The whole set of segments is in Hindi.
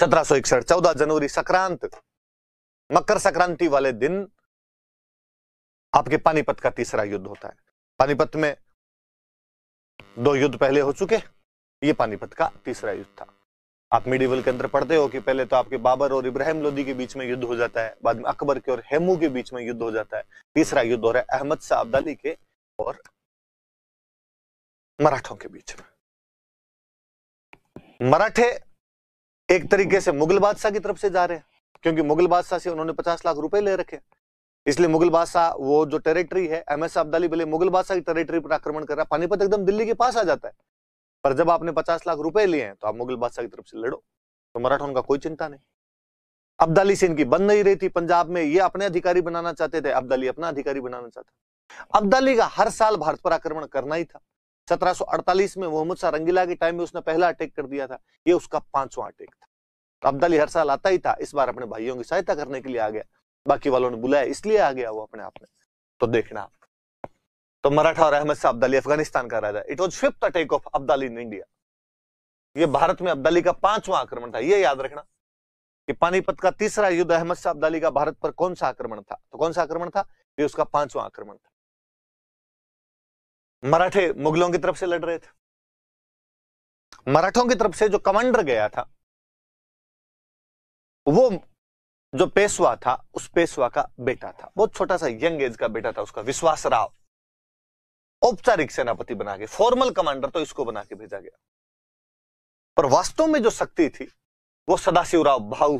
सत्रह सौ इकसठ चौदह जनवरी संक्रांत मकर संक्रांति वाले दिन आपके पानीपत का तीसरा युद्ध होता है पानीपत में दो युद्ध पहले हो चुके ये पानीपत का तीसरा युद्ध था आप मिडिवल के अंदर पढ़ते हो कि पहले तो आपके बाबर और इब्राहिम लोदी के बीच में युद्ध हो जाता है बाद में अकबर के और हेमू के बीच में युद्ध हो जाता है तीसरा युद्ध हो रहा है अहमद शाह अब्दाली के और मराठों के बीच में मराठे एक तरीके से मुगल बादशाह की तरफ से जा रहे हैं क्योंकि मुगल बादशाह से उन्होंने पचास लाख रुपए ले रखे इसलिए मुगल बादशाह वो जो टेरिटरी है एम एस अब्दाली बोले मुगल बादशाह की टेरिटरी पर आक्रमण कर रहा है पानीपत एकदम दिल्ली के पास आ जाता है पर जब आपने पचास लाख रुपए लिए हैं तो आप मुगल बादशाह की तरफ से लड़ो तो मराठों का कोई चिंता नहीं अब्दाली से इनकी बन नहीं रही थी पंजाब में ये अपने अधिकारी बनाना चाहते थे अब्दाली अपना अधिकारी बनाना चाहता अब्दाली का हर साल भारत पर आक्रमण करना ही था 1748 में मोहम्मद शाह रंगीला के टाइम में उसने पहला अटैक कर दिया था ये उसका पांचवा अटैक था तो अब्दाली हर साल आता ही था इस बार अपने भाइयों की सहायता करने के लिए आ गया बाकी वालों ने बुलाया इसलिए आ गया वो अपने आप में तो देखना तो मराठा और अहमद शाह अब्दाली अफगानिस्तान का राजा it was fifth attack of Abdali in India ये भारत में अब्दाली का पांचवा आक्रमण था ये याद रखना कि पानीपत का तीसरा युद्ध अहमद शाह अब्दाली का भारत पर कौन सा आक्रमण था तो कौन सा आक्रमण था ये उसका पांचवा आक्रमण था मराठे मुगलों की तरफ से लड़ रहे थे मराठों की तरफ से जो कमांडर गया था वो जो पेशवा था उस पेशवा का बेटा था बहुत छोटा सा यंग एज का बेटा था उसका विश्वास राव औपचारिक सेनापति बना के फॉर्मल कमांडर तो इसको बना के भेजा गया पर वास्तव में जो शक्ति थी वो सदाशिवराव भाऊ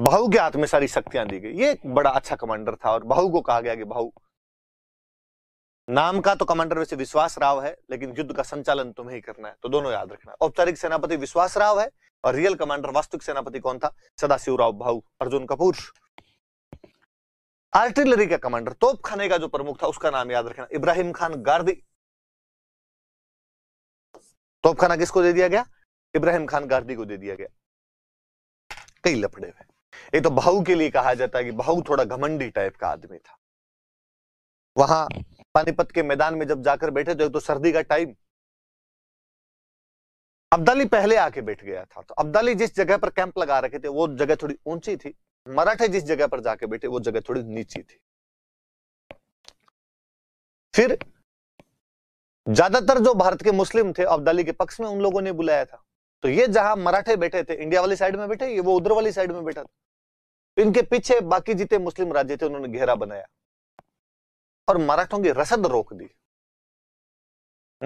भाऊ के हाथ में सारी शक्तियां दी गई ये एक बड़ा अच्छा कमांडर था और भाऊ को कहा गया कि भाऊ नाम का तो कमांडर वैसे विश्वास राव है लेकिन युद्ध का संचालन तुम्हें ही करना है तो दोनों याद रखना औपचारिक सेनापति विश्वास राव है और रियल कमांडर वास्तविक सेनापति कौन था सदाशिव राव भाऊ अर्जुन कपूर आर्टिलरी का कमांडर तोपखाने का जो प्रमुख था उसका नाम याद रखना इब्राहिम खान गार्दी तोपखाना किसको दे दिया गया इब्राहिम खान गार्दी को दे दिया गया कई लफड़े हुए एक तो भाऊ के लिए कहा जाता है कि भाऊ थोड़ा घमंडी टाइप का आदमी था वहां पानीपत के मैदान में जब जाकर बैठे तो एक तो सर्दी का टाइम अब्दाली पहले आके बैठ गया था तो अब्दाली जिस जगह पर कैंप लगा रखे थे वो जगह थोड़ी ऊंची थी मराठे जिस जगह पर जाके बैठे वो जगह थोड़ी नीची थी फिर ज्यादातर जो भारत के मुस्लिम थे अब्दाली के पक्ष में उन लोगों ने बुलाया था तो ये जहां मराठे बैठे थे इंडिया वाली साइड में बैठे ये वो उधर वाली साइड में बैठा था इनके पीछे बाकी जितने मुस्लिम राज्य थे उन्होंने घेरा बनाया और मराठों की रसद रोक दी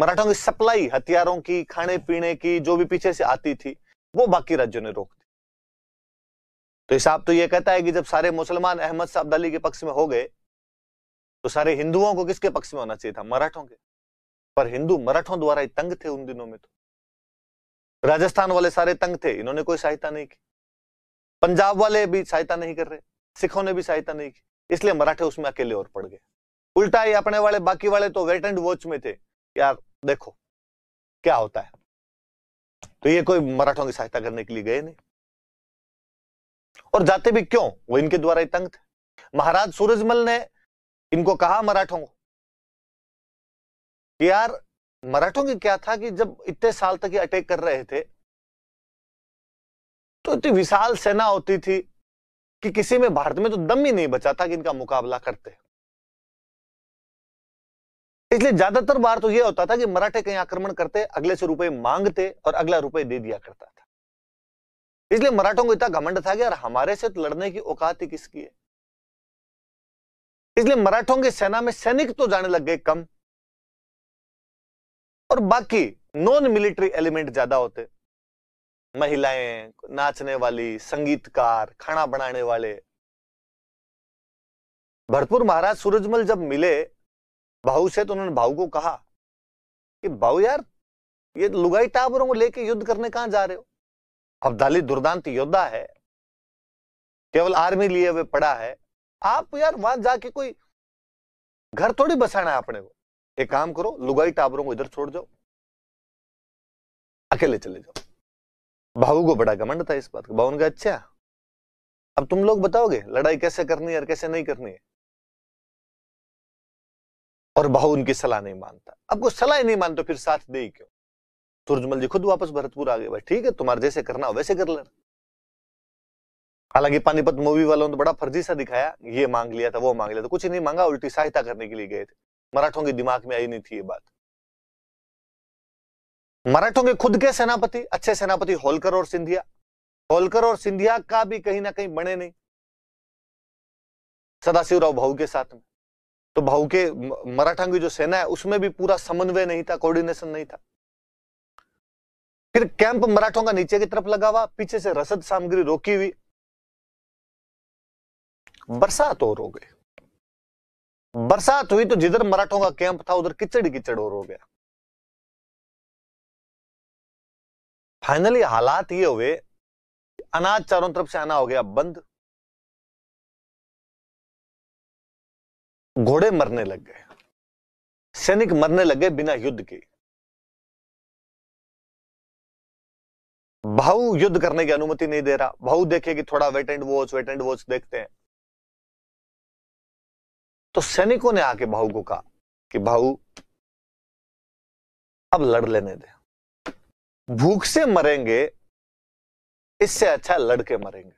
मराठों की सप्लाई हथियारों की खाने पीने की जो भी पीछे से आती थी वो बाकी राज्यों ने रोक दी तो हिसाब तो ये कहता है कि जब सारे मुसलमान अहमद साहब अब्दाली के पक्ष में हो गए तो सारे हिंदुओं को किसके पक्ष में होना चाहिए था मराठों के पर हिंदू मराठों द्वारा ही तंग थे उन दिनों में तो राजस्थान वाले सारे तंग थे इन्होंने कोई सहायता नहीं की पंजाब वाले भी सहायता नहीं कर रहे सिखों ने भी सहायता नहीं की इसलिए मराठे उसमें अकेले और पड़ गए उल्टा ही अपने वाले बाकी वाले तो वेट एंड वॉच में थे यार देखो क्या होता है तो ये कोई मराठों की सहायता करने के लिए गए नहीं और जाते भी क्यों वो इनके द्वारा ही तंग थे महाराज सूरजमल ने इनको कहा मराठों को यार मराठों की क्या था कि जब इतने साल तक ये अटैक कर रहे थे तो इतनी विशाल सेना होती थी कि किसी में भारत में तो दम ही नहीं बचा था कि इनका मुकाबला करते इसलिए ज्यादातर बार तो यह होता था कि मराठे कहीं आक्रमण करते अगले से रुपए मांगते और अगला रुपए दे दिया करता था इसलिए मराठों को इतना घमंड था कि यार हमारे से तो लड़ने की औकात ही किसकी है इसलिए मराठों की सेना में सैनिक तो जाने लग गए कम और बाकी नॉन मिलिट्री एलिमेंट ज्यादा होते महिलाएं नाचने वाली संगीतकार खाना बनाने वाले भरपूर महाराज सूरजमल जब मिले भाऊ से तो उन्होंने भाऊ को कहा कि भाऊ यार ये लुगाई टावरों को लेके युद्ध करने कहां जा रहे हो अब दाली दुर्दांत योद्धा है केवल आर्मी लिए हुए पड़ा है आप यार वहां जाके कोई घर थोड़ी बसाना है अपने को एक काम करो लुगाई टावरों को इधर छोड़ जाओ अकेले चले जाओ भाऊ को बड़ा घमंड था इस बात का भाऊ उनका अच्छा अब तुम लोग बताओगे लड़ाई कैसे करनी है और कैसे नहीं करनी है और बहु उनकी सलाह नहीं मानता अब वो सलाह नहीं मानते फिर साथ दे क्यों सूरजमल जी खुद वापस भरतपुर आ गए भाई ठीक है तुम्हारे जैसे करना हो वैसे कर लेना हालांकि पानीपत मूवी वालों ने तो बड़ा फर्जी सा दिखाया ये मांग लिया था वो मांग लिया था कुछ नहीं मांगा उल्टी सहायता करने के लिए गए थे मराठों के दिमाग में आई नहीं थी ये बात मराठों के खुद के सेनापति अच्छे सेनापति होलकर और सिंधिया होलकर और सिंधिया का भी कहीं ना कहीं बने नहीं सदाशिवराव भाऊ के साथ में तो भाऊ के मराठा की जो सेना है उसमें भी पूरा समन्वय नहीं था कोऑर्डिनेशन नहीं था फिर कैंप मराठों का नीचे की तरफ लगा हुआ पीछे से रसद सामग्री रोकी हुई बरसात और हो गई बरसात हुई तो जिधर मराठों का कैंप था उधर किचड़ किचड़ और हो गया फाइनली हालात ये हुए अनाज चारों तरफ से आना हो गया बंद घोड़े मरने लग गए सैनिक मरने लग गए बिना युद्ध के भाऊ युद्ध करने की अनुमति नहीं दे रहा भाऊ देखे कि थोड़ा wait and watch wait and watch देखते हैं तो सैनिकों ने आके भाऊ को कहा कि भाऊ अब लड़ लेने दे भूख से मरेंगे इससे अच्छा लड़के मरेंगे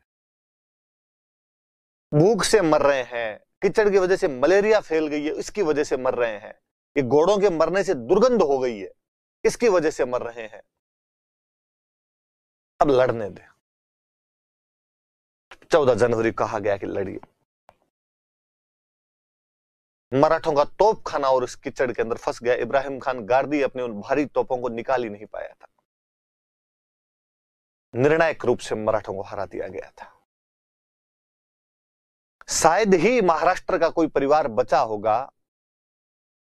भूख से मर रहे हैं कीचड़ की वजह से मलेरिया फैल गई है इसकी वजह से मर रहे हैं ये घोड़ों के मरने से दुर्गंध हो गई है इसकी वजह से मर रहे हैं अब लड़ने दे चौदह जनवरी कहा गया कि लड़िए मराठों का तोप खाना और उस कीचड़ के अंदर फंस गया इब्राहिम खान गार्दी अपने उन भारी तोपों को निकाल ही नहीं पाया था निर्णायक रूप से मराठों को हरा दिया गया था शायद ही महाराष्ट्र का कोई परिवार बचा होगा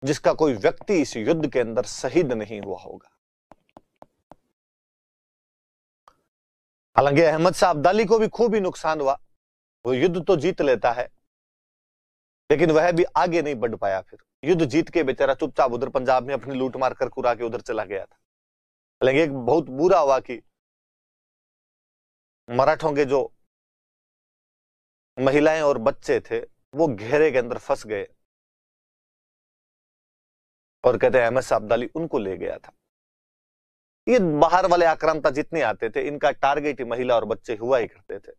जिसका कोई व्यक्ति इस युद्ध के अंदर शहीद नहीं हुआ होगा हालांकि अहमद शाह अब्दाली को भी खूब ही नुकसान हुआ वो युद्ध तो जीत लेता है लेकिन वह भी आगे नहीं बढ़ पाया फिर युद्ध जीत के बेचारा चुपचाप उधर पंजाब में अपनी लूट मार कर कुरा के उधर चला गया था हालांकि एक बहुत बुरा हुआ कि मराठों के जो महिलाएं और बच्चे थे वो घेरे के अंदर फंस गए और कहते हैं अहमद साबदाली उनको ले गया था ये बाहर वाले आक्रांता जितने आते थे इनका टारगेट ही महिला और बच्चे हुआ ही करते थे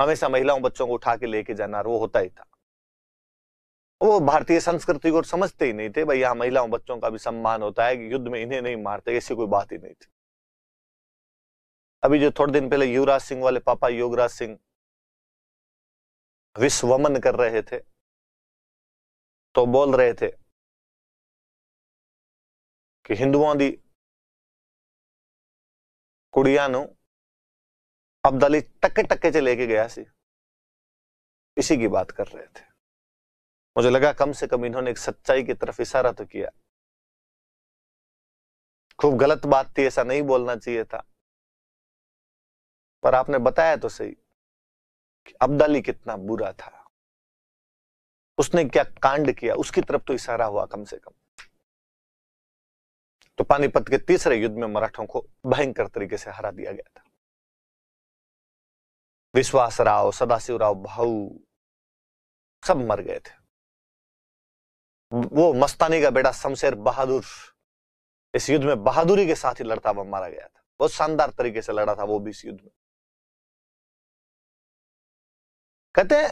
हमेशा महिलाओं बच्चों को उठा के लेके जाना वो होता ही था वो भारतीय संस्कृति को समझते ही नहीं थे भाई यहाँ महिलाओं बच्चों का भी सम्मान होता है कि युद्ध में इन्हें नहीं मारते ऐसी कोई बात ही नहीं थी अभी जो थोड़े दिन पहले युवराज सिंह वाले पापा योगराज सिंह विश्वमन कर रहे थे तो बोल रहे थे कि हिंदुओं दी कुड़िया टके टके ਟੱਕੇ ਟੱਕੇ ਚ ਲੈ इसी की बात कर रहे थे मुझे लगा कम से कम इन्होंने एक सच्चाई की तरफ इशारा तो किया खूब गलत बात थी ऐसा नहीं बोलना चाहिए था पर आपने बताया तो सही अब्दाली कितना बुरा था उसने क्या कांड किया उसकी तरफ तो इशारा हुआ कम से कम तो पानीपत के तीसरे युद्ध में मराठों को भयंकर तरीके से हरा दिया गया था विश्वास राव सदाशिव राव भाऊ सब मर गए थे वो मस्तानी का बेटा शमशेर बहादुर इस युद्ध में बहादुरी के साथ ही लड़ता हुआ मारा गया था बहुत शानदार तरीके से लड़ा था वो भी इस युद्ध में कहते हैं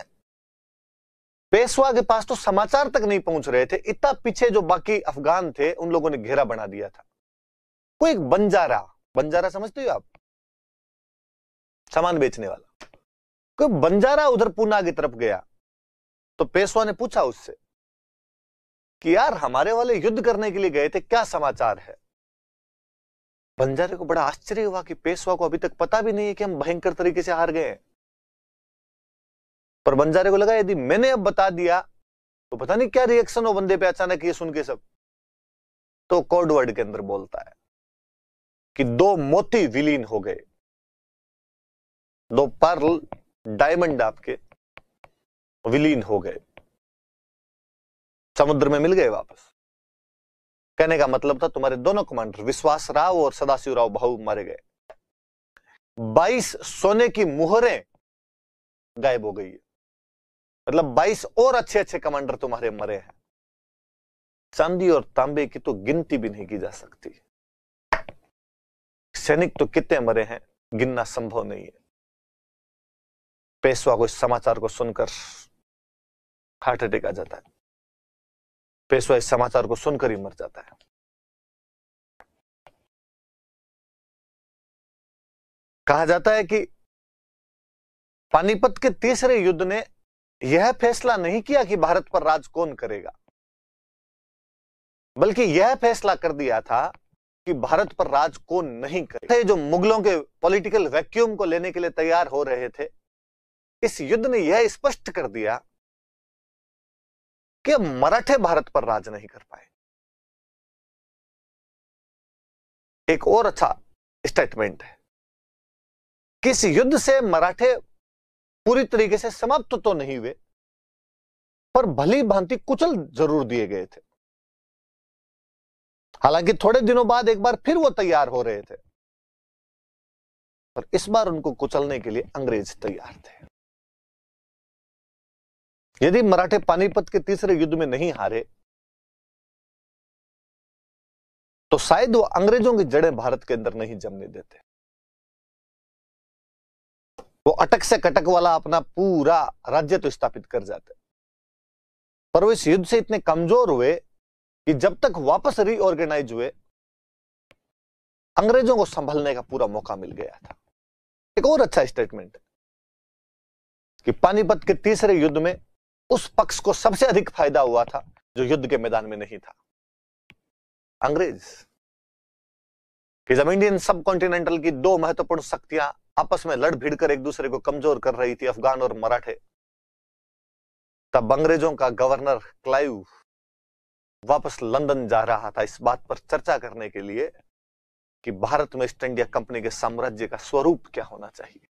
पेशवा के पास तो समाचार तक नहीं पहुंच रहे थे इतना पीछे जो बाकी अफगान थे उन लोगों ने घेरा बना दिया था कोई एक बंजारा बंजारा समझते हो आप सामान बेचने वाला कोई बंजारा उधर पूना की तरफ गया तो पेशवा ने पूछा उससे कि यार हमारे वाले युद्ध करने के लिए गए थे क्या समाचार है बंजारे को बड़ा आश्चर्य हुआ कि पेशवा को अभी तक पता भी नहीं है कि हम भयंकर तरीके से हार गए हैं पर बंजारे को लगा यदि मैंने अब बता दिया तो पता नहीं क्या रिएक्शन हो बंदे पे अचानक ये सुन के सब तो कोड वर्ड के अंदर बोलता है कि दो मोती विलीन हो गए दो पर्ल डायमंड आपके विलीन हो गए समुद्र में मिल गए वापस कहने का मतलब था तुम्हारे दोनों कमांडर विश्वास राव और सदाशिव राव भाऊ मारे गए 22 सोने की मुहरें गायब हो गई है मतलब 22 और अच्छे अच्छे कमांडर तुम्हारे मरे हैं चांदी और तांबे की तो गिनती भी नहीं की जा सकती सैनिक तो कितने मरे हैं गिनना संभव नहीं है पेशवा को इस समाचार को सुनकर हार्ट अटैक आ जाता है पेशवा इस समाचार को सुनकर ही मर जाता है कहा जाता है कि पानीपत के तीसरे युद्ध ने यह फैसला नहीं किया कि भारत पर राज कौन करेगा बल्कि यह फैसला कर दिया था कि भारत पर राज कौन नहीं करेगा जो मुगलों के पॉलिटिकल वैक्यूम को लेने के लिए तैयार हो रहे थे इस युद्ध ने यह स्पष्ट कर दिया कि मराठे भारत पर राज नहीं कर पाए एक और अच्छा स्टेटमेंट है किस युद्ध से मराठे पूरी तरीके से समाप्त तो नहीं हुए पर भली भांति कुचल जरूर दिए गए थे हालांकि थोड़े दिनों बाद एक बार फिर वो तैयार हो रहे थे पर इस बार उनको कुचलने के लिए अंग्रेज तैयार थे यदि मराठे पानीपत के तीसरे युद्ध में नहीं हारे तो शायद वो अंग्रेजों की जड़ें भारत के अंदर नहीं जमने देते वो अटक से कटक वाला अपना पूरा राज्य तो स्थापित कर जाते पर वो इस युद्ध से इतने कमजोर हुए कि जब तक वापस रीऑर्गेनाइज हुए अंग्रेजों को संभलने का पूरा मौका मिल गया था एक और अच्छा स्टेटमेंट कि पानीपत के तीसरे युद्ध में उस पक्ष को सबसे अधिक फायदा हुआ था जो युद्ध के मैदान में नहीं था अंग्रेज इंडियन सब कॉन्टिनेंटल की दो महत्वपूर्ण शक्तियां आपस में लड़ भिड़ कर एक दूसरे को कमजोर कर रही थी अफगान और मराठे तब अंग्रेजों का गवर्नर क्लाइव वापस लंदन जा रहा था इस बात पर चर्चा करने के लिए कि भारत में ईस्ट इंडिया कंपनी के साम्राज्य का स्वरूप क्या होना चाहिए